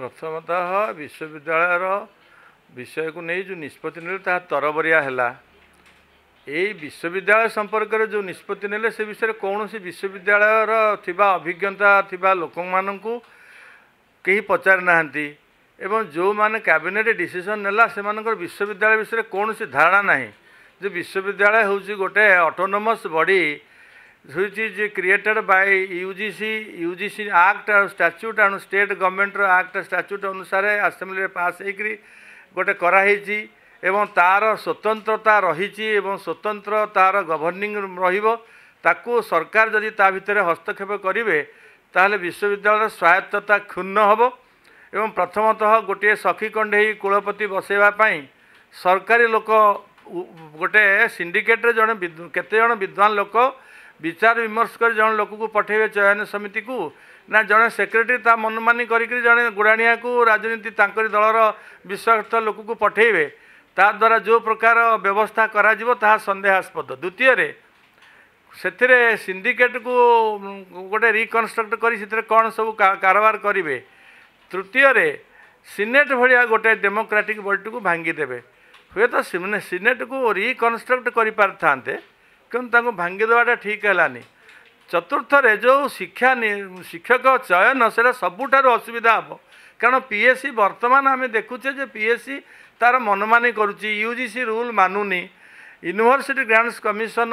ପ୍ରଥମତଃ ବିଶ୍ୱବିଦ୍ୟାଳୟର ବିଷୟକୁ ନେଇ ଯେଉଁ ନିଷ୍ପତ୍ତି ନେଲେ ତାହା ତରବରିଆ ହେଲା ଏଇ ବିଶ୍ୱବିଦ୍ୟାଳୟ ସମ୍ପର୍କରେ ଯେଉଁ ନିଷ୍ପତ୍ତି ନେଲେ ସେ ବିଷୟରେ କୌଣସି ବିଶ୍ୱବିଦ୍ୟାଳୟର ଥିବା ଅଭିଜ୍ଞତା ଥିବା ଲୋକମାନଙ୍କୁ କେହି ପଚାରି ନାହାନ୍ତି ଏବଂ ଯେଉଁମାନେ କ୍ୟାବିନେଟ୍ ଡିସିସନ୍ ନେଲା ସେମାନଙ୍କର ବିଶ୍ୱବିଦ୍ୟାଳୟ ବିଷୟରେ କୌଣସି ଧାରଣା ନାହିଁ ଯେ ବିଶ୍ୱବିଦ୍ୟାଳୟ ହେଉଛି ଗୋଟେ autonomous body which is created by U G C U G C act statute ଆଣୁ ଷ୍ଟେଟ୍ ଗଭର୍ଣ୍ଣମେଣ୍ଟର ଆକ୍ଟ ଷ୍ଟାଚ୍ୟୁଟ୍ ଅନୁସାରେ ଆସେମ୍ବ୍ଲିରେ ପାସ୍ ହେଇକରି ଗୋଟେ କରାହେଇଛି ଏବଂ ତା'ର ସ୍ୱତନ୍ତ୍ରତା ରହିଛି ଏବଂ ସ୍ୱତନ୍ତ୍ର ତା'ର ଗଭର୍ଣ୍ଣିଂ ରହିବ ତାକୁ ସରକାର ଯଦି ତା ଭିତରେ ହସ୍ତକ୍ଷେପ କରିବେ ତାହେଲେ ବିଶ୍ୱବିଦ୍ୟାଳୟର ସ୍ୱାୟତ୍ତତା କ୍ଷୁର୍ଣ୍ଣ ହେବ ଏବଂ ପ୍ରଥମତଃ ଗୋଟିଏ ସଖୀ କଣ୍ଢେଇ କୁଳପତି ବସେଇବା ପାଇଁ ସରକାରୀ ଲୋକ ଗୋଟେ ସିଣ୍ଡିକେଟ୍ରେ ଜଣେ କେତେ ଜଣ ବିଦ୍ୱାନ ଲୋକ ବିଚାର ବିମର୍ଶ କରି ଜଣେ ଲୋକକୁ ପଠାଇବେ ଚୟନ ସମିତିକୁ ନା ଜଣେ ସେକ୍ରେଟେରୀ ତା ମନମାନି କରିକି ଜଣେ ଗୁଡ଼ାଣିଆକୁ ରାଜନୀତି ତାଙ୍କରି ଦଳର ବିଶ୍ୱସ୍ତ ଲୋକକୁ ପଠାଇବେ ତାଦ୍ୱାରା ଯେଉଁ ପ୍ରକାର ବ୍ୟବସ୍ଥା କରାଯିବ ତାହା ସନ୍ଦେହାସ୍ପଦ ଦ୍ୱିତୀୟରେ ସେଥିରେ ସିଣ୍ଡିକେଟ୍କୁ ଗୋଟେ ରିକନଷ୍ଟ୍ରକ୍ଟ କରି ସେଥିରେ କ'ଣ ସବୁ କାରବାର କରିବେ ତୃତୀୟରେ ସିନେଟ୍ ଭଳିଆ ଗୋଟେ ଡେମୋକ୍ରାଟିକ୍ ବଡ଼ିଟିକୁ ଭାଙ୍ଗିଦେବେ ହୁଏତ ସେମାନେ ସିନେଟ୍କୁ ରିକନଷ୍ଟ୍ରକ୍ଟ କରିପାରିଥାନ୍ତେ କିନ୍ତୁ ତାଙ୍କୁ ଭାଙ୍ଗି ଦେବାଟା ଠିକ୍ ହେଲାନି ଚତୁର୍ଥରେ ଯେଉଁ ଶିକ୍ଷା ଶିକ୍ଷକ ଚୟନ ସେଇଟା ସବୁଠାରୁ ଅସୁବିଧା ହେବ କାରଣ ପି ଏସ୍ ସି ବର୍ତ୍ତମାନ ଆମେ ଦେଖୁଛେ ଯେ ପି ଏସ୍ ସି ତା'ର ମନମାନି କରୁଛି ୟୁ ଜି ସି ରୁଲ୍ ମାନୁନି ୟୁନିଭର୍ସିଟି ଗ୍ରାଣ୍ଟସ୍ କମିଶନ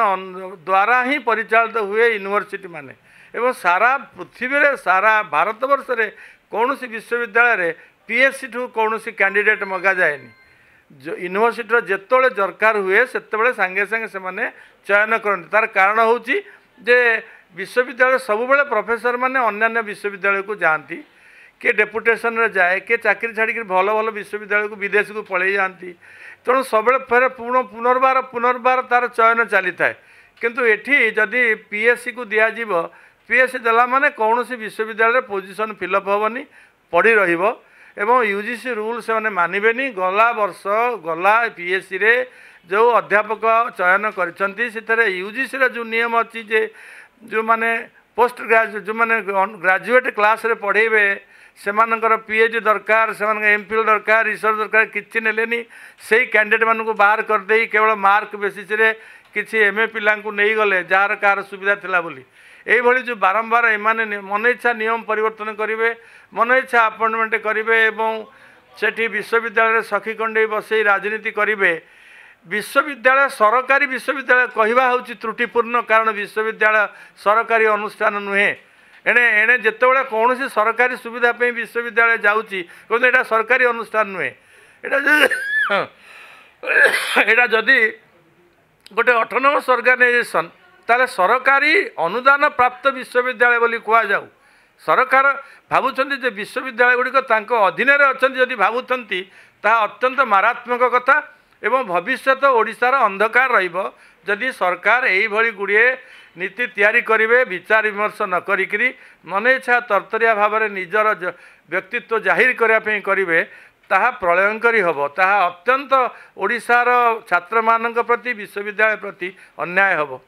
ଦ୍ୱାରା ହିଁ ପରିଚାଳିତ ହୁଏ ୟୁନିଭର୍ସିଟି ମାନେ ଏବଂ ସାରା ପୃଥିବୀରେ ସାରା ଭାରତବର୍ଷରେ କୌଣସି ବିଶ୍ୱବିଦ୍ୟାଳୟରେ ପି ଏସ୍ ସି ଠୁ କୌଣସି କ୍ୟାଣ୍ଡିଡ଼େଟ୍ ମଗାଯାଏନି ୟୁନିଭର୍ସିଟିର ଯେତେବେଳେ ଦରକାର ହୁଏ ସେତେବେଳେ ସାଙ୍ଗେ ସାଙ୍ଗେ ସେମାନେ ଚୟନ କରନ୍ତି ତା'ର କାରଣ ହେଉଛି ଯେ ବିଶ୍ୱବିଦ୍ୟାଳୟ ସବୁବେଳେ ପ୍ରଫେସରମାନେ ଅନ୍ୟାନ୍ୟ ବିଶ୍ୱବିଦ୍ୟାଳୟକୁ ଯାଆନ୍ତି କିଏ ଡେପୁଟେସନ୍ରେ ଯାଏ କିଏ ଚାକିରି ଛାଡ଼ିକିରି ଭଲ ଭଲ ବିଶ୍ୱବିଦ୍ୟାଳୟକୁ ବିଦେଶକୁ ପଳେଇ ଯାଆନ୍ତି ତେଣୁ ସବୁବେଳେ ଫେରେ ପୁଣି ପୁନର୍ବାର ପୁନର୍ବାର ତା'ର ଚୟନ ଚାଲିଥାଏ କିନ୍ତୁ ଏଠି ଯଦି ପି ଏସ୍ ସିକୁ ଦିଆଯିବ ପି ଏସ୍ ସି ଦେଲା ମାନେ କୌଣସି ବିଶ୍ୱବିଦ୍ୟାଳୟରେ ପୋଜିସନ୍ ଫିଲ୍ଅପ୍ ହେବନି ପଡ଼ି ରହିବ ଏବଂ ୟୁ ଜି ସି ରୁଲ୍ ସେମାନେ ମାନିବେନି ଗଲା ବର୍ଷ ଗଲା ପି ଏସ୍ ସିରେ ଯେଉଁ ଅଧ୍ୟାପକ ଚୟନ କରିଛନ୍ତି ସେଥିରେ ୟୁ ଜି ସିର ଯେଉଁ ନିୟମ ଅଛି ଯେ ଯେଉଁମାନେ ପୋଷ୍ଟ ଗ୍ରାଜୁଏଟ୍ ଯେଉଁମାନେ ଗ୍ରାଜୁଏଟ୍ କ୍ଲାସ୍ରେ ପଢ଼େଇବେ ସେମାନଙ୍କର ପି ଏଚ୍ ଡି ଦରକାର ସେମାନଙ୍କର ଏମ୍ ଫିଲ୍ ଦରକାର ରିସର୍ଚ୍ଚ ଦରକାର କିଛି ନେଲେନି ସେଇ କ୍ୟାଣ୍ଡିଡ଼େଟ୍ମାନଙ୍କୁ ବାହାର କରିଦେଇ କେବଳ ମାର୍କ ବେସିସ୍ରେ କିଛି ଏମ୍ ଏ ପିଲାଙ୍କୁ ନେଇଗଲେ ଯାହାର କାହାର ସୁବିଧା ଥିଲା ବୋଲି ଏଇଭଳି ଯେଉଁ ବାରମ୍ବାର ଏମାନେ ମନଇଚ୍ଛା ନିୟମ ପରିବର୍ତ୍ତନ କରିବେ ମନଇଚ୍ଛା ଆପଏଣ୍ଟମେଣ୍ଟ କରିବେ ଏବଂ ସେଠି ବିଶ୍ୱବିଦ୍ୟାଳୟରେ ସଖୀ କଣ୍ଡେଇ ବସେଇ ରାଜନୀତି କରିବେ ବିଶ୍ୱବିଦ୍ୟାଳୟ ସରକାରୀ ବିଶ୍ୱବିଦ୍ୟାଳୟ କହିବା ହେଉଛି ତ୍ରୁଟିପୂର୍ଣ୍ଣ କାରଣ ବିଶ୍ୱବିଦ୍ୟାଳୟ ସରକାରୀ ଅନୁଷ୍ଠାନ ନୁହେଁ ଏଣେ ଏଣେ ଯେତେବେଳେ କୌଣସି ସରକାରୀ ସୁବିଧା ପାଇଁ ବିଶ୍ୱବିଦ୍ୟାଳୟ ଯାଉଛି କହୁଛନ୍ତି ଏଇଟା ସରକାରୀ ଅନୁଷ୍ଠାନ ନୁହେଁ ଏଇଟା ଏଇଟା ଯଦି ଗୋଟେ ଅଟୋନମସ୍ ଅର୍ଗାନାଇଜେସନ୍ ତାହେଲେ ସରକାରୀ ଅନୁଦାନ ପ୍ରାପ୍ତ ବିଶ୍ୱବିଦ୍ୟାଳୟ ବୋଲି କୁହାଯାଉ ସରକାର ଭାବୁଛନ୍ତି ଯେ ବିଶ୍ୱବିଦ୍ୟାଳୟଗୁଡ଼ିକ ତାଙ୍କ ଅଧୀନରେ ଅଛନ୍ତି ଯଦି ଭାବୁଛନ୍ତି ତାହା ଅତ୍ୟନ୍ତ ମାରାତ୍ମକ କଥା ଏବଂ ଭବିଷ୍ୟତ ଓଡ଼ିଶାର ଅନ୍ଧକାର ରହିବ ଯଦି ସରକାର ଏଇଭଳି ଗୁଡ଼ିଏ ନୀତି ତିଆରି କରିବେ ବିଚାର ବିମର୍ଶ ନ କରିକିରି ମନେଚ୍ଛା ତରତରିଆ ଭାବରେ ନିଜର ବ୍ୟକ୍ତିତ୍ୱ ଜାହିର କରିବା ପାଇଁ କରିବେ ତାହା ପ୍ରଳୟଙ୍କରୀ ହେବ ତାହା ଅତ୍ୟନ୍ତ ଓଡ଼ିଶାର ଛାତ୍ରମାନଙ୍କ ପ୍ରତି ବିଶ୍ୱବିଦ୍ୟାଳୟ ପ୍ରତି ଅନ୍ୟାୟ ହେବ